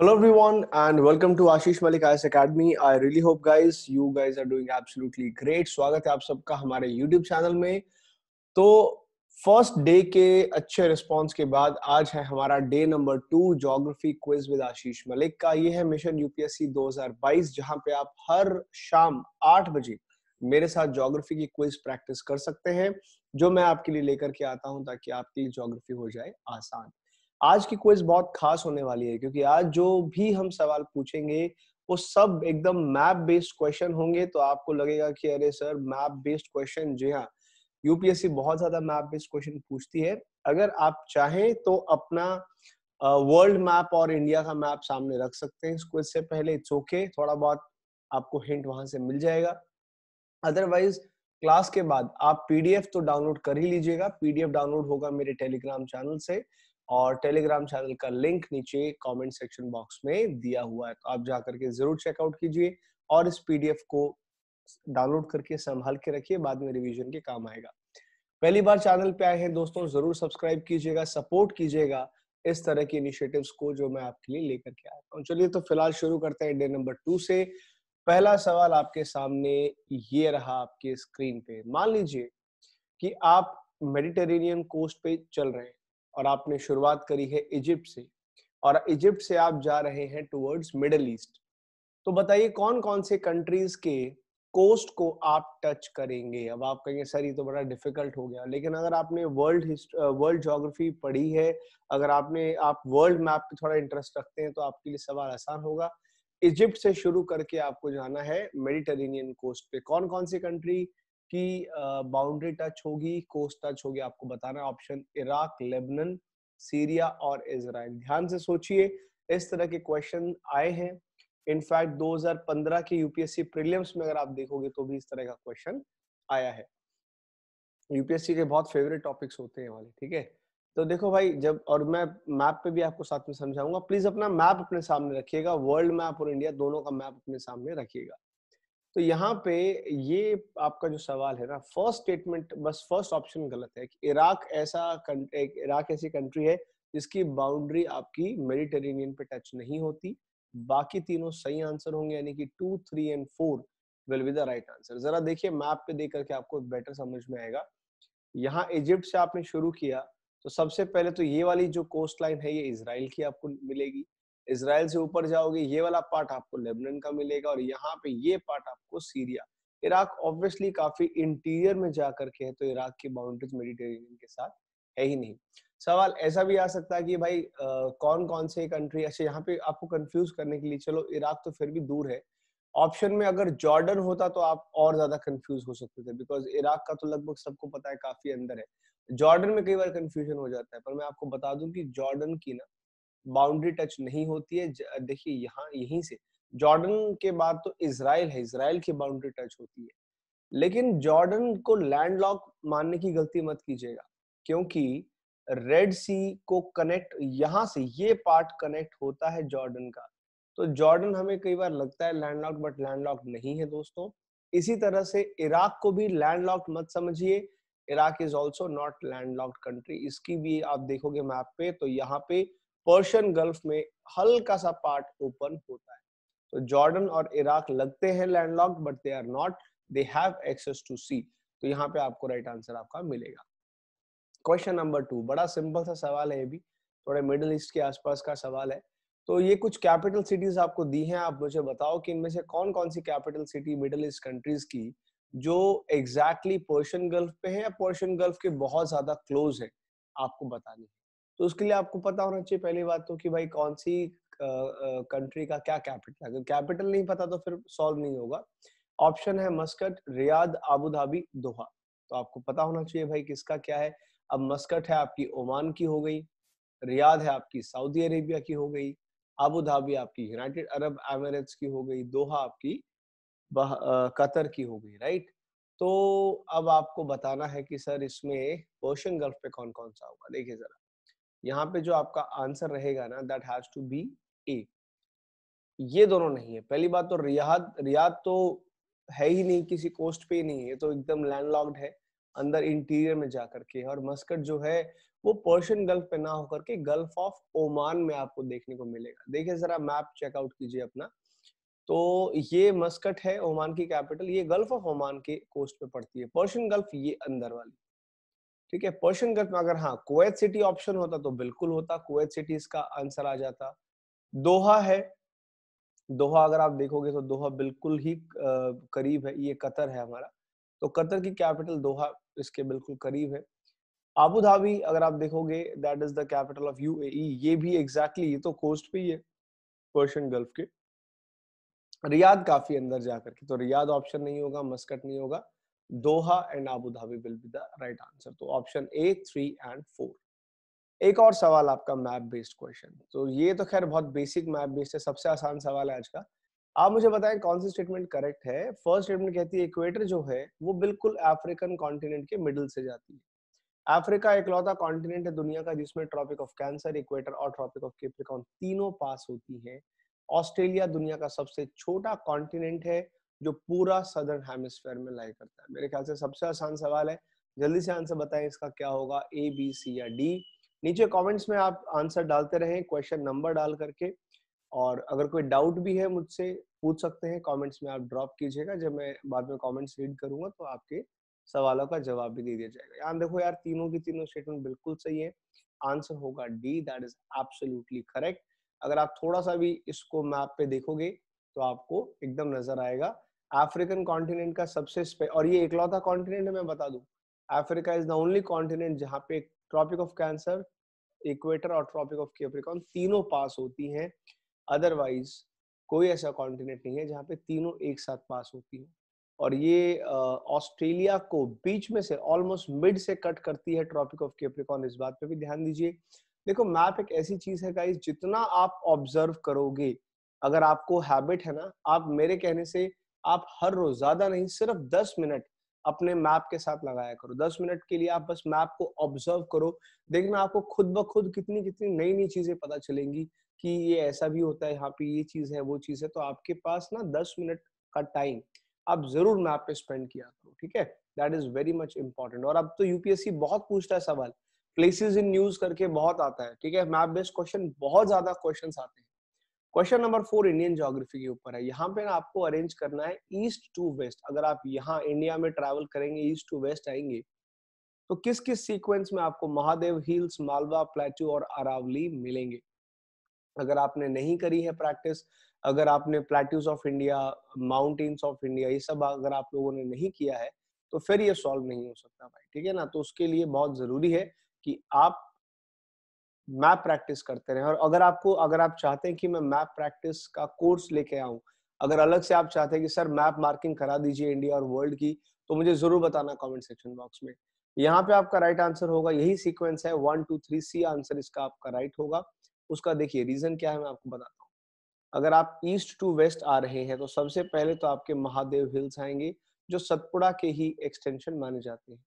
Hello everyone and welcome to Ashish Malik IS Academy. I really hope guys you guys are doing absolutely great. स्वागत है आप सबका हमारे YouTube channel में तो फर्स्ट डे के अच्छे रिस्पॉन्स के बाद आज है हमारा day number two geography quiz with Ashish Malik का ये है मिशन यूपीएससी 2022 जहां पे आप हर शाम आठ बजे मेरे साथ जोग्राफी की क्विज प्रैक्टिस कर सकते हैं जो मैं आपके लिए लेकर के आता हूं ताकि आपकी जोग्राफी हो जाए आसान आज की क्विज बहुत खास होने वाली है क्योंकि आज जो भी हम सवाल पूछेंगे वो सब एकदम मैप बेस्ड क्वेश्चन होंगे तो आपको लगेगा कि अरे सर मैप बेस्ड क्वेश्चन जी हाँ यूपीएससी बहुत ज्यादा मैप बेस्ड क्वेश्चन पूछती है अगर आप चाहें तो अपना वर्ल्ड uh, मैप और इंडिया का मैप सामने रख सकते हैं इसको इससे पहले इट्स ओके okay, थोड़ा बहुत आपको हिंट वहां से मिल जाएगा अदरवाइज क्लास के बाद आप पीडीएफ तो डाउनलोड कर ही लीजिएगा पीडीएफ डाउनलोड होगा मेरे टेलीग्राम चैनल से और टेलीग्राम चैनल का लिंक नीचे कमेंट सेक्शन बॉक्स में दिया हुआ है तो आप जाकर के जरूर चेकआउट कीजिए और इस पीडीएफ को डाउनलोड करके संभाल के रखिए बाद में रिवीजन के काम आएगा पहली बार चैनल पे आए हैं दोस्तों जरूर सब्सक्राइब कीजिएगा सपोर्ट कीजिएगा इस तरह की इनिशियटिव को जो मैं आपके लिए लेकर के आया हूँ चलिए तो फिलहाल शुरू करते हैं डे नंबर टू से पहला सवाल आपके सामने ये रहा आपके स्क्रीन पे मान लीजिए कि आप मेडिटेरेनियन कोस्ट पे चल रहे हैं और आपने शुरुआत करी है इजिप्ट से और इजिप्ट से आप जा रहे हैं टुवर्ड्स मिडल ईस्ट तो बताइए कौन कौन से कंट्रीज के कोस्ट को आप टच करेंगे अब आप कहेंगे सर ये तो बड़ा डिफिकल्ट हो गया लेकिन अगर आपने वर्ल्ड वर्ल्ड जोग्राफी पढ़ी है अगर आपने आप वर्ल्ड मैप पे थोड़ा इंटरेस्ट रखते हैं तो आपके लिए सवाल आसान होगा इजिप्ट से शुरू करके आपको जाना है मेडिटेरेनियन कोस्ट पे कौन कौन सी कंट्री कि बाउंड्री टच होगी कोस्ट टच होगी आपको बताना ऑप्शन इराक लेबनन सीरिया और इसराइल ध्यान से सोचिए इस तरह के क्वेश्चन आए हैं इनफैक्ट 2015 के यूपीएससी प्रीलिम्स में अगर आप देखोगे तो भी इस तरह का क्वेश्चन आया है यूपीएससी के बहुत फेवरेट टॉपिक्स होते हैं वाले ठीक है तो देखो भाई जब और मैं मैप पे भी आपको साथ में समझाऊंगा प्लीज अपना मैप अपने सामने रखिएगा वर्ल्ड मैप और इंडिया दोनों का मैप अपने सामने रखिएगा तो यहाँ पे ये आपका जो सवाल है ना फर्स्ट स्टेटमेंट बस फर्स्ट ऑप्शन गलत है इराक ऐसा इराक ऐसी कंट्री है जिसकी बाउंड्री आपकी मेडिटेरेनियन पे टच नहीं होती बाकी तीनों सही आंसर होंगे यानी कि two three and four will be the right answer जरा देखिए मैप पे देख करके आपको बेटर समझ में आएगा यहाँ इजिप्ट से आपने शुरू किया तो सबसे पहले तो ये वाली जो कोस्ट लाइन है ये इसराइल की आपको मिलेगी इसराइल से ऊपर जाओगे ये वाला पार्ट आपको लेबनन का मिलेगा और यहाँ पे ये पार्ट आपको सीरिया इराक ऑब्वियसली काफी इंटीरियर में जा करके है तो इराक की बाउंड्रीज मेडिटेरेनियन के साथ है ही नहीं सवाल ऐसा भी आ सकता है कि भाई आ, कौन कौन से कंट्री अच्छा यहाँ पे आपको कंफ्यूज करने के लिए चलो इराक तो फिर भी दूर है ऑप्शन में अगर जॉर्डन होता तो आप और ज्यादा कंफ्यूज हो सकते थे बिकॉज इराक का तो लगभग सबको पता है काफी अंदर है जॉर्डन में कई बार कंफ्यूजन हो जाता है पर मैं आपको बता दूं कि जॉर्डन की ना बाउंड्री टच नहीं होती है देखिए यहाँ यहीं से जॉर्डन के बाद तो इसराइल है इसराइल की बाउंड्री टच होती है लेकिन जॉर्डन को लैंड लॉक मानने की गलती मत कीजिएगा क्योंकि रेड सी को कनेक्ट यहां से ये पार्ट कनेक्ट होता है जॉर्डन का तो जॉर्डन हमें कई बार लगता है land lock but land lock नहीं है दोस्तों इसी तरह से इराक को भी लैंड लॉक मत समझिए Iraq is also not land locked country इसकी भी आप देखोगे मैप पे तो यहाँ पे पर्शियन गल्फ में हल्का सा पार्ट ओपन होता है तो जॉर्डन और इराक लगते हैं landlock but they are not they have access to sea तो यहाँ पे आपको राइट right आंसर आपका मिलेगा क्वेश्चन नंबर टू बड़ा सिंपल सा सवाल है ये भी थोड़े मिडिल ईस्ट के आसपास का सवाल है तो ये कुछ कैपिटल सिटीज आपको दी हैं आप मुझे बताओ कि इनमें से कौन कौन सी capital city Middle East countries की जो एग्जैक्टली पर्शियन गल्फ पे है या पर्शियन गल्फ के बहुत ज्यादा क्लोज है आपको बतानी है तो उसके लिए आपको पता होना चाहिए पहली बात तो कि भाई कौन सी कंट्री का क्या कैपिटल है अगर कैपिटल नहीं पता तो फिर सॉल्व नहीं होगा ऑप्शन है Muscat Riyadh Abu Dhabi Doha तो आपको पता होना चाहिए भाई किसका क्या है अब मस्कट है आपकी ओमान की हो गई रियाद है आपकी सऊदी अरेबिया की हो गई आबू धाबी आपकी यूनाइटेड अरब एमिरेट्स की हो गई दोहा आपकी कतर की हो गई राइट तो अब आपको बताना है कि सर इसमें पर्शियन गल्फ पे कौन कौन सा होगा देखिए जरा यहाँ पे जो आपका आंसर रहेगा ना that has to be a ये दोनों नहीं है पहली बात तो रियाद रियाद तो है ही नहीं किसी कोस्ट पे ही नहीं है तो एकदम लैंडलॉक्ड है अंदर इंटीरियर में जा करके और मस्कट जो है वो पर्शियन गल्फ पे ना होकर के गल्फ ऑफ ओमान में आपको देखने को मिलेगा देखिए जरा मैप चेकआउट कीजिए अपना तो ये मस्कट है ओमान की कैपिटल ये गल्फ ऑफ ओमान के कोस्ट पे पड़ती है पर्शियन गल्फ ये अंदर वाली ठीक है पर्शियन गल्फ में अगर हाँ कुवैत सिटी ऑप्शन होता तो बिल्कुल होता कुवैत सिटी इसका आंसर आ जाता दोहा है दोहा अगर आप देखोगे तो दोहा बिल्कुल ही करीब है ये कतर है हमारा तो कतर की कैपिटल दोहा इसके बिल्कुल करीब है आबू धाबी अगर आप देखोगे that is the capital of U ये भी एग्जैक्टली exactly, ये तो कोस्ट पे ही है पर्शियन गल्फ के रियाद काफी अंदर जाकर के तो रियाद ऑप्शन नहीं होगा मस्कट नहीं होगा doha and abu dhabi will be the right answer so option a three and four एक और सवाल आपका मैप बेस्ड क्वेश्चन तो ये तो खैर बहुत बेसिक मैप बेस्ड है सबसे आसान सवाल है आज का आप मुझे बताएं कौन सी स्टेटमेंट करेक्ट है फर्स्ट स्टेटमेंट कहती है इक्वेटर जो है वो बिल्कुल अफ्रीकन कॉन्टिनेंट के मिडिल से जाती है अफ्रीका इकलौता कॉन्टिनेंट है दुनिया का जिसमें ट्रॉपिक ऑफ कैंसर इक्वेटर और ट्रॉपिक ऑफ केप्रिकॉन तीनों पास होती है ऑस्ट्रेलिया दुनिया का सबसे छोटा कॉन्टिनेंट है जो पूरा सदर्न हेमिस्फेयर में लाई करता है मेरे ख्याल से सबसे आसान सवाल है जल्दी से आंसर बताएं इसका क्या होगा ए बी सी या डी नीचे कमेंट्स में आप आंसर डालते रहें क्वेश्चन नंबर डाल करके और अगर कोई डाउट भी है मुझसे पूछ सकते हैं कमेंट्स में आप ड्रॉप कीजिएगा जब मैं बाद में कमेंट्स रीड करूंगा तो आपके सवालों का जवाब भी दे दिया जाएगा यहाँ देखो यार तीनों की तीनों स्टेटमेंट बिल्कुल सही है आंसर होगा D that is absolutely correct अगर आप थोड़ा सा भी इसको मैप पे देखोगे तो आपको एकदम नजर आएगा अफ्रीकन कॉन्टिनेंट का सबसे और ये इकलौता कॉन्टिनेंट है मैं बता दू Africa is the only continent जहाँ पे ट्रॉपिक ऑफ कैंसर इक्वेटर और ट्रॉपिक ऑफ केप्रिकॉन तीनों पास होती हैं अदरवाइज कोई ऐसा कॉन्टिनेंट नहीं है जहाँ पे तीनों एक साथ पास होती हैं और ये ऑस्ट्रेलिया uh, को बीच में से ऑलमोस्ट मिड से कट करती है ट्रॉपिक ऑफ केप्रिकॉन इस बात पे भी ध्यान दीजिए देखो मैप एक ऐसी चीज है गाइस जितना आप ऑब्जर्व करोगे अगर आपको हैबिट है ना आप मेरे कहने से आप हर रोज ज्यादा नहीं सिर्फ दस मिनट अपने मैप के साथ लगाया करो दस मिनट के लिए आप बस मैप को ऑब्जर्व करो देखना आपको खुद ब खुद कितनी कितनी नई नई चीजें पता चलेंगी कि ये ऐसा भी होता है यहाँ पे ये चीज है वो चीज है तो आपके पास ना दस मिनट का टाइम आप जरूर मैप पे स्पेंड किया करो ठीक है that is very much important और अब तो यूपीएससी बहुत पूछता है सवाल प्लेसेस इन न्यूज करके बहुत आता है ठीक है मैप बेस्ड क्वेश्चन बहुत ज्यादा क्वेश्चन आते हैं question number four Indian geography के ऊपर है यहाँ पे ना आपको अरेंज करना है ईस्ट टू वेस्ट अगर आप यहाँ इंडिया में ट्रैवल करेंगे ईस्ट टू वेस्ट आएंगे तो किस किस सीक्वेंस में आपको महादेव हिल्स मालवा प्लेट्यू और अरावली मिलेंगे अगर आपने नहीं करी है प्रैक्टिस अगर आपने plateaus of India mountains of India ये सब अगर आप लोगों ने नहीं किया है तो फिर ये सॉल्व नहीं हो सकता भाई ठीक है ना तो उसके लिए बहुत जरूरी है कि आप मैप प्रैक्टिस करते रहें और अगर आपको अगर आप चाहते हैं कि मैं मैप प्रैक्टिस का कोर्स लेके आऊं अगर अलग से आप चाहते हैं कि सर मैप मार्किंग करा दीजिए इंडिया और वर्ल्ड की तो मुझे जरूर बताना कमेंट सेक्शन बॉक्स में यहाँ पे आपका राइट आंसर होगा यही सीक्वेंस है one two three C answer इसका आपका राइट होगा उसका देखिए रीजन क्या है मैं आपको बताता हूँ अगर आप ईस्ट टू वेस्ट आ रहे हैं तो सबसे पहले तो आपके महादेव हिल्स आएंगे जो सतपुड़ा के ही एक्सटेंशन माने जाते हैं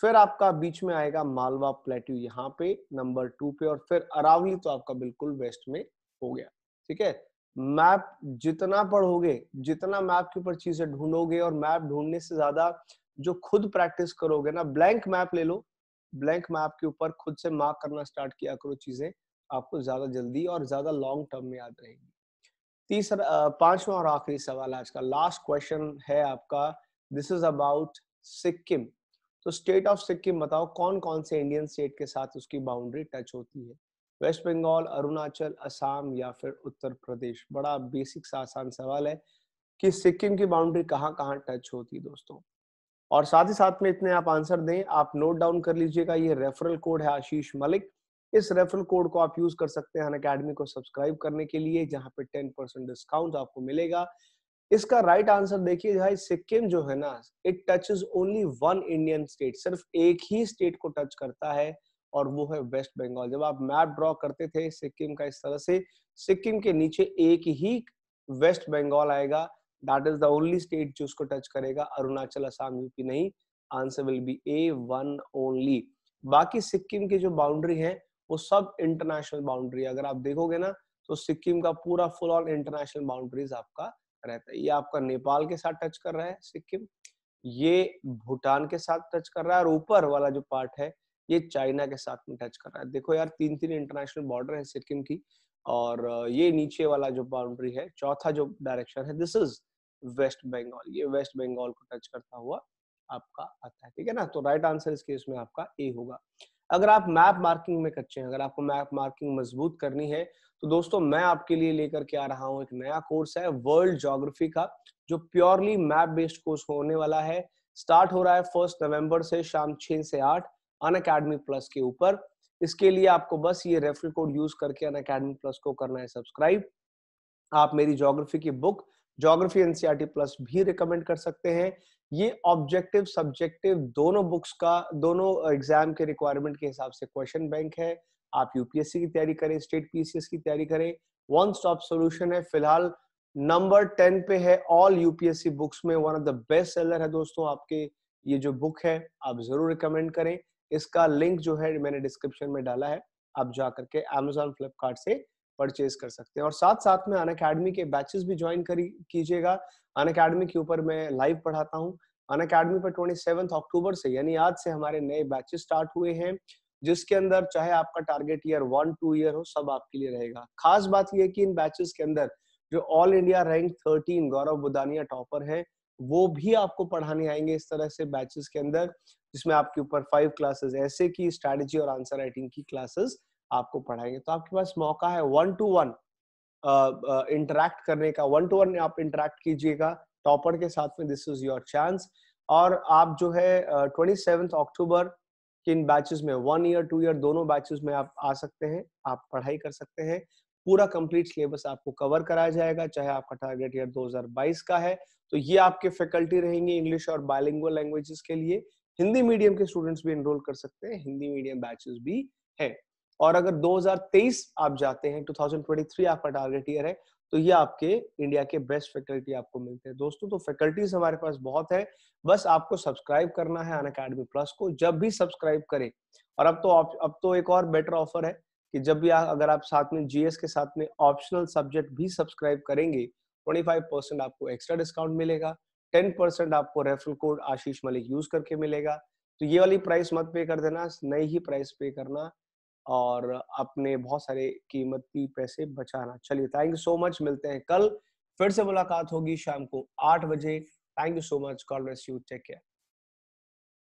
फिर आपका बीच में आएगा मालवा प्लेट्यू यहाँ पे नंबर टू पे और फिर अरावली तो आपका बिल्कुल वेस्ट में हो गया ठीक है मैप जितना पढ़ोगे जितना मैप के ऊपर चीजें ढूंढोगे और मैप ढूंढने से ज्यादा जो खुद प्रैक्टिस करोगे ना ब्लैंक मैप ले लो ब्लैंक मैप के ऊपर खुद से मार्क करना स्टार्ट किया करो चीजें आपको ज्यादा जल्दी और ज्यादा लॉन्ग टर्म में याद रहेगी तीसरा पांचवा और आखिरी सवाल आज का लास्ट क्वेश्चन है आपका दिस इज अबाउट सिक्किम तो स्टेट ऑफ सिक्किम बताओ कौन कौन से इंडियन स्टेट के साथ उसकी बाउंड्री टच होती है वेस्ट बंगाल अरुणाचल असम या फिर उत्तर प्रदेश बड़ा बेसिक सा आसान सवाल है कि सिक्किम की बाउंड्री कहाँ कहाँ टच होती है दोस्तों और साथ ही साथ में इतने आप आंसर दें आप नोट डाउन कर लीजिएगा ये रेफरल कोड है आशीष मलिक इस रेफरल कोड को आप यूज कर सकते हैं अन अकेडमी को सब्सक्राइब करने के लिए जहाँ पे टेन परसेंट डिस्काउंट आपको मिलेगा इसका राइट right आंसर देखिए भाई सिक्किम जो है ना it touches only one Indian state सिर्फ एक ही स्टेट को टच करता है और वो है वेस्ट बंगाल जब आप मैप ड्रॉ करते थे सिक्किम का इस तरह से सिक्किम के नीचे एक ही वेस्ट बंगाल आएगा that is the only state जो उसको टच करेगा अरुणाचल असम यूपी नहीं answer will be a one only बाकी सिक्किम की जो बाउंड्री है वो सब इंटरनेशनल बाउंड्री अगर आप देखोगे ना तो सिक्किम का पूरा फुल ऑन इंटरनेशनल बाउंड्रीज आपका रहता है ये आपका नेपाल के साथ टच कर रहा है सिक्किम ये भूटान के साथ टच कर रहा है और ऊपर वाला जो पार्ट है ये चाइना के साथ में टच कर रहा है देखो यार तीन तीन इंटरनेशनल बॉर्डर है सिक्किम की और ये नीचे वाला जो बाउंड्री है चौथा जो डायरेक्शन है दिस इज वेस्ट बंगाल ये वेस्ट बंगाल को टच करता हुआ आपका आता है ठीक है ना तो राइट आंसर इस केस में आपका ए होगा अगर आप मैप मार्किंग में कच्चे हैं अगर आपको मैप मार्किंग मजबूत करनी है तो दोस्तों मैं आपके लिए लेकर के आ रहा हूँ एक नया कोर्स है वर्ल्ड जोग्राफी का जो प्योरली मैप बेस्ड कोर्स होने वाला है स्टार्ट हो रहा है फर्स्ट नवंबर से शाम छह से आठ अन अकेडमी प्लस के ऊपर इसके लिए आपको बस ये रेफरल कोड यूज करके अन अकेडमी प्लस को करना है सब्सक्राइब आप मेरी जोग्राफी की बुक ज्योग्राफी एनसीआरटी प्लस भी रिकमेंड कर सकते हैं ये ऑब्जेक्टिव सब्जेक्टिव दोनों बुक्स का दोनों एग्जाम uh, के रिक्वायरमेंट के हिसाब से क्वेश्चन बैंक है आप यूपीएससी की तैयारी करें स्टेट पीसीएस की तैयारी करें वन स्टॉप सोल्यूशन है फिलहाल नंबर टेन पे है ऑल यूपीएससी बुक्स में one of the best seller है दोस्तों आपके ये जो बुक है आप जरूर रिकमेंड करें इसका लिंक जो है मैंने डिस्क्रिप्शन में डाला है आप जाकर के अमेजोन फ्लिपकार्ट से परचेज कर सकते हैं और साथ साथ में अन अकेडमी के बैचेस भी ज्वाइन करी कीजिएगा अन अकेडमी के ऊपर मैं लाइव पढ़ाता हूँ अन अकेडमी पर ट्वेंटी अक्टूबर से यानी आज से हमारे नए बैचेस स्टार्ट हुए हैं जिसके अंदर चाहे आपका target year one two year हो सब आपके लिए रहेगा खास बात यह कि इन बैचेस के अंदर जो all India rank thirteen Gaurav Budania topper है वो भी आपको पढ़ाने आएंगे इस तरह से बैचेस के अंदर जिसमें आपके ऊपर फाइव क्लासेस ऐसे की स्ट्रेटेजी और आंसर राइटिंग की क्लासेस आपको पढ़ाएंगे तो आपके पास मौका है वन टू वन इंटरेक्ट करने का वन टू वन आप इंटरेक्ट कीजिएगा टॉपर के साथ में दिस इज योर चांस और आप जो है ट्वेंटी सेवेंथ अक्टूबर के इन बैचेस में वन ईयर टू ईयर दोनों बैचेस में आप आ सकते हैं आप पढ़ाई कर सकते हैं पूरा कंप्लीट सिलेबस आपको कवर कराया जाएगा चाहे आपका टारगेट ईयर 2022 का है तो ये आपके फैकल्टी रहेंगी इंग्लिश और बायलिंग लैंग्वेजेस के लिए हिंदी मीडियम के स्टूडेंट्स भी एनरोल कर सकते हैं हिंदी मीडियम बैचेस भी है और अगर 2023 आप जाते हैं 2023 आपका टारगेट ईयर है तो ये आपके इंडिया के बेस्ट फैकल्टी आपको मिलते हैं दोस्तों तो फैकल्टीज हमारे पास बहुत है बस आपको सब्सक्राइब करना है अन अकेडमी प्लस को जब भी सब्सक्राइब करें और अब तो अब तो एक और बेटर ऑफर है कि जब भी आ, अगर आप साथ में जीएस के साथ में ऑप्शनल सब्जेक्ट भी सब्सक्राइब करेंगे 25% आपको एक्स्ट्रा डिस्काउंट मिलेगा 10% आपको referral code Ashish Malik use करके मिलेगा तो ये वाली प्राइस मत पे कर देना नई ही प्राइस पे करना और अपने बहुत सारे कीमती पैसे बचाना चलिए थैंक यू सो मच मिलते हैं कल फिर से मुलाकात होगी शाम को आठ बजे thank you so much god bless you take care